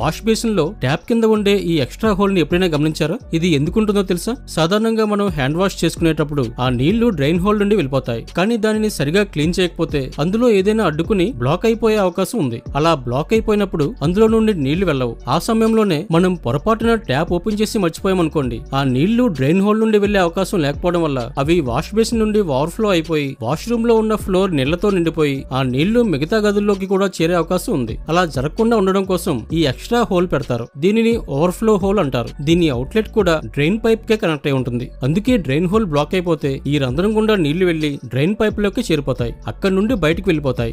wash basin లో tap కింద ఉండే ఈ ఎక్స్ట్రా హోల్ ని ఎప్పుడైనా గమనించారా ఇది ఎందుకుంటుందో తెలుసా సాధారణంగా మనం హ్యాండ్ వాష్ చేసుకునేటప్పుడు ఆ నీళ్లు డ్రైన్ హోల్ నుండి వెళ్ళిపోతాయి కానీ దానిని సరిగా క్లీన్ చేయకపోతే అందులో ఏదైనా అడ్డుకుని బ్లాక్ అయిపోయే అవకాశం ఉంది అలా బ్లాక్ అయిపోయినప్పుడు అందులో నుండి నీళ్లు వెళ్ళవు ఆ సమయంలోనే మనం పొరపాటున ట్యాప్ ఓపెన్ చేసి మర్చిపోయామనుకోండి ఆ నీళ్లు డ్రైన్ హోల్ నుండి వెళ్లే అవకాశం లేకపోవడం వల్ల అవి వాష్ బేసిన్ నుండి ఫ్లో అయిపోయి వాష్రూమ్ లో ఉన్న ఫ్లోర్ నీళ్లతో నిండిపోయి ఆ నీళ్లు మిగతా గదుల్లోకి కూడా చేరే అవకాశం ఉంది అలా జరగకుండా ఉండడం కోసం ఈ ఎక్స్ట్రా హోల్ పెడతారు దీనిని ఓవర్ఫ్లో హోల్ అంటారు దీని అవుట్లెట్ కూడా డ్రైన్ పైప్ కే కనెక్ట్ అయి ఉంటుంది అందుకే డ్రైన్ హోల్ బ్లాక్ అయిపోతే ఈ రంధ్రం గుండా నీళ్లు వెళ్లి డ్రైన్ పైప్ లోకి చేరిపోతాయి అక్కడ నుండి బయటకు వెళ్లిపోతాయి